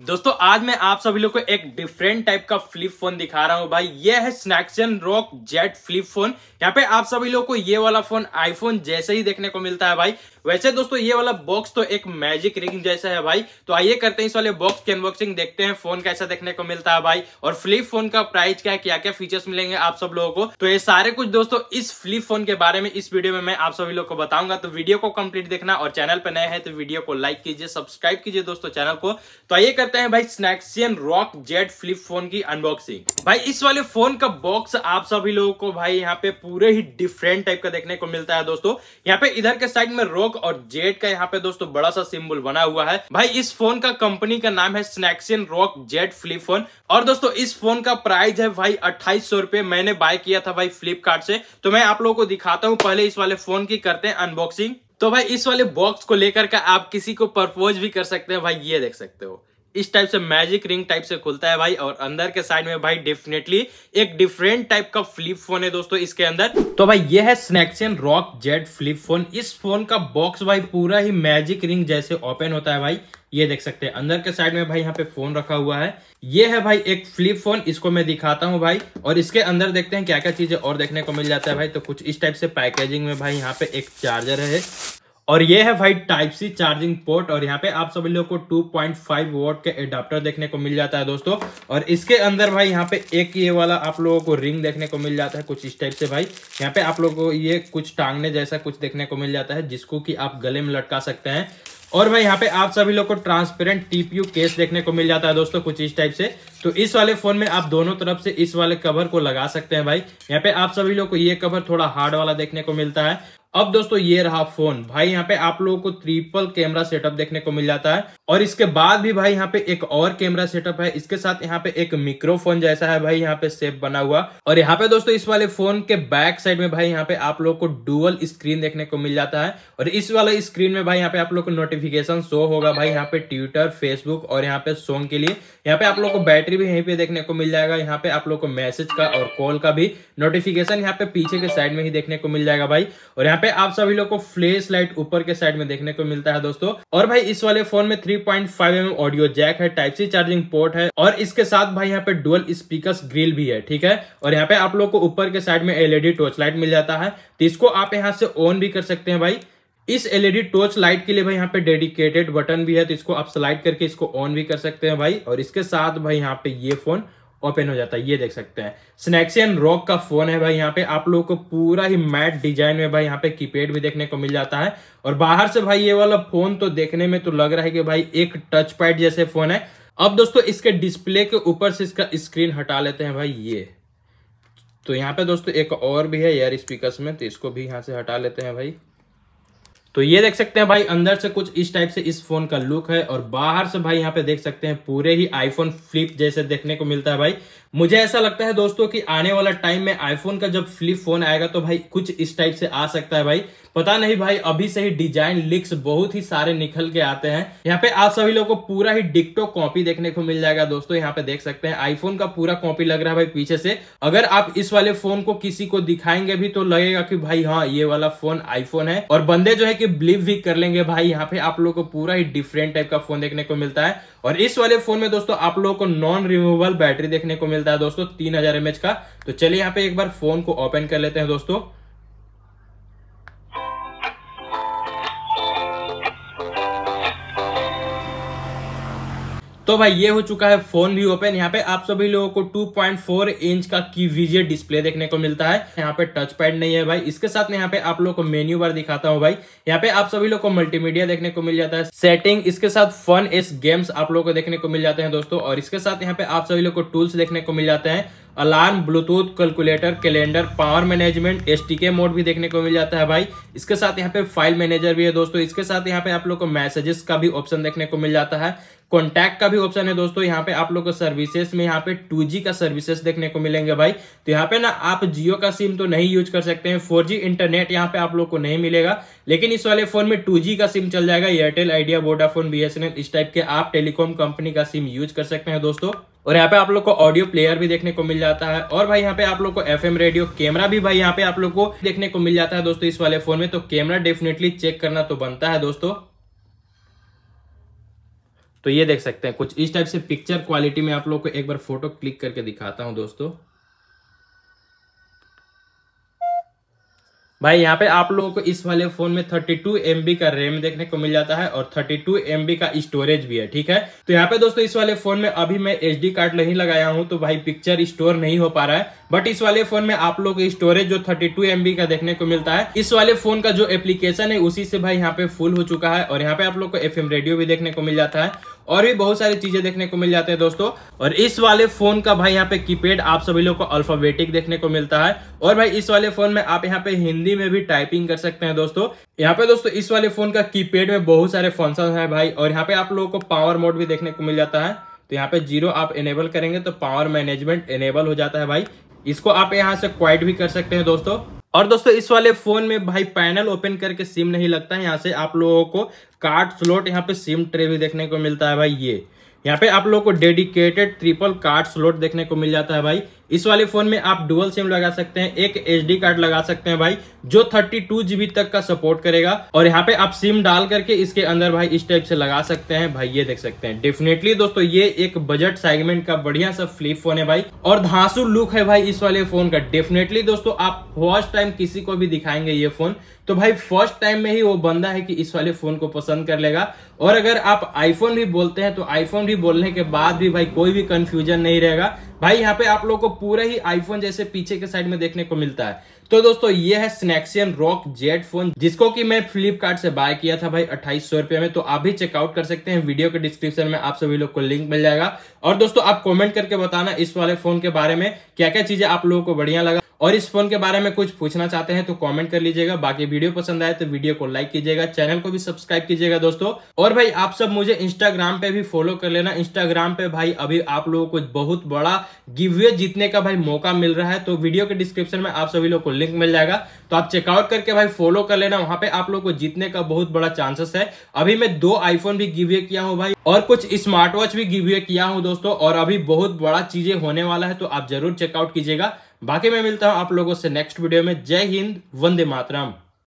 दोस्तों आज मैं आप सभी लोग को एक डिफरेंट टाइप का फ्लिप फोन दिखा रहा हूं भाई ये है Snexian rock jet flip phone यहाँ पे आप सभी लोग को ये वाला फोन आईफोन जैसे ही देखने को मिलता है भाई वैसे दोस्तों ये वाला बॉक्स तो एक मैजिक रिंग जैसा है भाई तो आइए करते हैं इस वाले बॉक्स की अनबॉक्सिंग देखते हैं फोन कैसा देखने को मिलता है भाई और फ्लिप फोन का प्राइस क्या है क्या क्या फीचर्स मिलेंगे आप सब लोगों को तो ये सारे कुछ दोस्तों इस फ्लिप फोन के बारे में इस वीडियो में मैं आप सभी लोग को बताऊंगा तो वीडियो को कम्प्लीट देखना और चैनल पर नए है तो वीडियो को लाइक कीजिए सब्सक्राइब कीजिए दोस्तों चैनल को तो आइए करते हैं भाई Snexian rock jet flip phone की अनबॉक्सिंग भाई इस वाले फोन का बॉक्स आप सभी लोगों को भाई यहाँ पे पूरे ही डिफरेंट टाइप का देखने को मिलता है दोस्तों यहाँ पे इधर के साइड में रॉक डॉग और जेट का यहाँ पे दोस्तों बड़ा सा सिंबल बना हुआ है भाई इस फोन का कंपनी का नाम है Snexian rock jet flip phone और दोस्तों इस फोन का प्राइस है भाई अट्ठाईस सौ मैंने बाय किया था भाई फ्लिपकार्ट से तो मैं आप लोगों को दिखाता हूँ पहले इस वाले फोन की करते हैं अनबॉक्सिंग तो भाई इस वाले बॉक्स को लेकर का आप किसी को प्रपोज भी कर सकते हैं भाई ये देख सकते हो इस टाइप से मैजिक रिंग टाइप से खुलता है भाई और अंदर के साइड में भाई डेफिनेटली एक डिफरेंट टाइप का फ्लिप फोन है दोस्तों इसके अंदर तो भाई ये है Snexian rock jet flip phone इस फोन का बॉक्स भाई पूरा ही मैजिक रिंग जैसे ओपन होता है भाई ये देख सकते हैं अंदर के साइड में भाई यहाँ पे फोन रखा हुआ है ये है भाई एक फ्लिप फोन इसको मैं दिखाता हूँ भाई और इसके अंदर देखते हैं क्या क्या चीजें और देखने को मिल जाता है भाई तो कुछ इस टाइप से पैकेजिंग में भाई यहाँ पे एक चार्जर है और ये है भाई टाइप सी चार्जिंग पोर्ट और यहाँ पे आप सभी लोगों को 2.5 वोट के एडाप्टर देखने को मिल जाता है दोस्तों और इसके अंदर भाई यहाँ पे एक ये वाला आप लोगों को रिंग देखने को मिल जाता है कुछ इस टाइप से भाई यहाँ पे आप लोगों को ये कुछ टांगने जैसा कुछ देखने को मिल जाता है जिसको कि आप गले में लटका सकते हैं और भाई यहाँ पे आप सभी लोग को ट्रांसपेरेंट टीपीयू केस देखने को मिल जाता है दोस्तों कुछ इस टाइप से तो इस वाले फोन में आप दोनों तरफ से इस वाले कवर को लगा सकते हैं भाई यहाँ पे आप सभी लोग को ये कवर थोड़ा हार्ड वाला देखने को मिलता है अब दोस्तों ये रहा फोन भाई यहाँ पे आप लोगों को ट्रिपल कैमरा सेटअप देखने को मिल जाता है और इसके बाद भी भाई यहाँ पे एक और कैमरा सेटअप है इसके साथ यहाँ पे एक माइक्रोफोन जैसा है भाई यहाँ पे सेप बना हुआ और यहाँ पे दोस्तों इस वाले फोन के बैक साइड में भाई यहाँ पे आप लोग को डुअल स्क्रीन देखने को मिल जाता है और इस वाले स्क्रीन में भाई यहाँ पे आप लोग को नोटिफिकेशन शो होगा भाई यहाँ पे ट्विटर फेसबुक और यहाँ पे सोंग के लिए यहाँ पे आप लोग को बैटरी बैटरी भी यहीं पे देखने को मिल जाएगा यहाँ पे आप लोग को मैसेज का और कॉल का भी नोटिफिकेशन यहाँ पे पीछे के साइड में ही देखने को मिल जाएगा भाई और यहाँ पे आप सभी लोग को फ्लैश लाइट ऊपर के साइड में देखने को मिलता है दोस्तों और भाई इस वाले फोन में three point mm audio jack है टाइप सी चार्जिंग पोर्ट है और इसके साथ भाई यहाँ पे डुअल स्पीकर ग्रिल भी है ठीक है और यहाँ पे आप लोग को ऊपर के साइड में एलईडी टॉर्च लाइट मिल जाता है तो इसको आप यहाँ से ऑन भी कर सकते हैं भाई इस एलईडी टॉर्च लाइट के लिए भाई यहाँ पे डेडिकेटेड बटन भी है तो इसको आप स्लाइड करके इसको ऑन भी कर सकते हैं भाई और इसके साथ भाई यहाँ पे ये फोन ओपन हो जाता है ये देख सकते हैं स्नैक्सियन रॉक का फोन है भाई यहाँ पे आप लोगों को पूरा ही मैट डिजाइन में भाई यहाँ पे कीपैड भी देखने को मिल जाता है और बाहर से भाई ये वाला फोन तो देखने में तो लग रहा है कि भाई एक टच पैड जैसे फोन है अब दोस्तों इसके डिस्प्ले के ऊपर से इसका स्क्रीन हटा लेते हैं भाई ये तो यहाँ पे दोस्तों एक और भी है एयर स्पीकर में तो इसको भी यहाँ से हटा लेते हैं भाई तो ये देख सकते हैं भाई अंदर से कुछ इस टाइप से इस फोन का लुक है और बाहर से भाई यहाँ पे देख सकते हैं पूरे ही आईफोन फ्लिप जैसे देखने को मिलता है भाई मुझे ऐसा लगता है दोस्तों कि आने वाला टाइम में आईफोन का जब फ्लिप फोन आएगा तो भाई कुछ इस टाइप से आ सकता है भाई पता नहीं भाई अभी से ही डिजाइन लिक्स बहुत ही सारे निकल के आते हैं यहाँ पे आप सभी लोगों को पूरा ही डिक्टो कॉपी देखने को मिल जाएगा दोस्तों यहाँ पे देख सकते हैं आईफोन का पूरा कॉपी लग रहा है भाई पीछे से अगर आप इस वाले फोन को किसी को दिखाएंगे भी तो लगेगा कि भाई हाँ ये वाला फोन आईफोन है और बंदे जो है करके बिलीव भी कर लेंगे भाई यहाँ पे आप लोगों को पूरा ही डिफरेंट टाइप का फोन देखने को मिलता है और इस वाले फोन में दोस्तों आप लोगों को नॉन रिमूवेबल बैटरी देखने को मिलता है दोस्तों तीन हजार का तो चलिए यहाँ पे एक बार फोन को ओपन कर लेते हैं दोस्तों तो भाई ये हो चुका है फोन भी ओपन यहाँ पे आप सभी लोगों को 2.4 इंच का की वीजे डिस्प्ले देखने को मिलता है यहाँ पे टच पैड नहीं है भाई इसके साथ में यहाँ पे आप लोग को मेन्यू बार दिखाता हूँ भाई यहाँ पे आप सभी लोग को मल्टीमीडिया देखने को मिल जाता है सेटिंग इसके साथ फन एस गेम्स आप लोग को देखने को मिल जाते हैं दोस्तों और इसके साथ यहाँ पे आप सभी लोग को टूल्स देखने को मिल जाते हैं alarm bluetooth calculator calendar power management S mode भी देखने को मिल जाता है भाई इसके साथ यहाँ पे फाइल मैनेजर भी है दोस्तों इसके साथ यहाँ पे आप लोग को मैसेजेस का भी ऑप्शन देखने को मिल जाता है कॉन्टैक्ट का भी ऑप्शन है दोस्तों यहाँ पे आप लोग को सर्विसेज में यहाँ पे 2G का सर्विसेज देखने को मिलेंगे भाई तो यहाँ पे ना आप जियो का सिम तो नहीं यूज कर सकते हैं 4G इंटरनेट यहाँ पे आप लोग को नहीं मिलेगा लेकिन इस वाले फोन में 2G का सिम चल जाएगा एयरटेल आइडिया वोडाफोन बी इस टाइप के आप टेलीकॉम कंपनी का सिम यूज कर सकते हैं दोस्तों और यहाँ पे आप लोग को ऑडियो प्लेयर भी देखने को मिल जाता है और भाई यहाँ पे आप लोग को एफ रेडियो कैमरा भी भाई यहाँ पे आप लोग को देखने को मिल जाता है दोस्तों इस वाले फोन में तो कैमरा डेफिनेटली चेक करना तो बनता है दोस्तों तो ये देख सकते हैं कुछ इस टाइप से पिक्चर क्वालिटी में आप लोग को एक बार फोटो क्लिक करके दिखाता हूँ दोस्तों भाई यहाँ पे आप लोगों को इस वाले फोन में थर्टी टू का रैम देखने को मिल जाता है और थर्टी टू का स्टोरेज भी है ठीक है तो यहाँ पे दोस्तों इस वाले फोन में अभी मैं एच कार्ड नहीं लगाया हूँ तो भाई पिक्चर स्टोर नहीं हो पा रहा है बट इस वाले फोन में आप लोग स्टोरेज जो थर्टी टू का देखने को मिलता है इस वाले फोन का जो एप्लीकेशन है उसी से भाई यहाँ पे फुल हो चुका है और यहाँ पे आप लोग को एफ रेडियो भी देखने को मिल जाता है और भी बहुत सारी चीजें देखने को मिल जाते हैं दोस्तों और इस वाले फोन का भाई यहाँ पे कीपैड आप सभी लोग को अल्फाबेटिक देखने को मिलता है और भाई इस वाले फोन में आप यहाँ पे हिंदी में भी टाइपिंग कर सकते हैं दोस्तों यहाँ पे दोस्तों इस वाले फोन का की में बहुत सारे फंक्शन है भाई और यहाँ पे आप लोगों को पावर मोड भी देखने को मिल जाता है तो यहाँ पे जीरो आप इनेबल करेंगे तो पावर मैनेजमेंट इनेबल हो जाता है भाई इसको आप यहाँ से क्वाइट भी कर सकते हैं दोस्तों और दोस्तों इस वाले फोन में भाई पैनल ओपन करके सिम नहीं लगता है यहाँ से आप लोगों को कार्ड स्लोट यहाँ पे सिम ट्रे भी देखने को मिलता है भाई ये यहाँ पे आप लोगों को डेडिकेटेड ट्रिपल कार्ड स्लोट देखने को मिल जाता है भाई इस वाले फोन में आप डुअल सिम लगा सकते हैं एक एच कार्ड लगा सकते हैं भाई जो थर्टी टू जीबी तक का सपोर्ट करेगा और यहाँ पे आप सिम डाल करके इसके अंदर भाई इस टाइप से लगा सकते हैं भाई ये देख सकते हैं डेफिनेटली दोस्तों ये एक बजट सेगमेंट का बढ़िया सा फ्लिप फोन है भाई और धांसू लुक है भाई इस वाले फोन का डेफिनेटली दोस्तों आप फर्स्ट टाइम किसी को भी दिखाएंगे ये फोन तो भाई फर्स्ट टाइम में ही वो बंदा है कि इस वाले फोन को पसंद कर लेगा और अगर आप आईफोन भी बोलते हैं तो आईफोन भी बोलने के बाद भी भाई कोई भी कंफ्यूजन नहीं रहेगा भाई यहाँ पे आप लोगों को पूरा ही आईफोन जैसे पीछे के साइड में देखने को मिलता है तो दोस्तों ये है स्नैक्सियन रॉक जेट फोन जिसको कि मैं फ्लिपकार्ट से बाय किया था भाई अट्ठाईस सौ रुपए में तो आप भी चेकआउट कर सकते हैं वीडियो के डिस्क्रिप्शन में आप सभी लोग को लिंक मिल जाएगा और दोस्तों आप कॉमेंट करके बताना इस वाले फोन के बारे में क्या क्या चीजें आप लोगों को बढ़िया लगा और इस फोन के बारे में कुछ पूछना चाहते हैं तो कमेंट कर लीजिएगा बाकी वीडियो पसंद आए तो वीडियो को लाइक कीजिएगा चैनल को भी सब्सक्राइब कीजिएगा दोस्तों और भाई आप सब मुझे इंस्टाग्राम पे भी फॉलो कर लेना इंस्टाग्राम पे भाई अभी आप लोगों को बहुत बड़ा वे जीतने का भाई मौका मिल रहा है तो वीडियो के डिस्क्रिप्शन में आप सभी लोग को लिंक मिल जाएगा तो आप चेकआउट करके भाई फॉलो कर लेना वहां पे आप लोग को जीतने का बहुत बड़ा चांसेस है अभी मैं दो आईफोन भी वे किया हूँ भाई और कुछ स्मार्ट वॉच भी वे किया हूँ दोस्तों और अभी बहुत बड़ा चीजें होने वाला है तो आप जरूर चेकआउट कीजिएगा बाकी मैं मिलता हूं आप लोगों से नेक्स्ट वीडियो में जय हिंद वंदे मातरम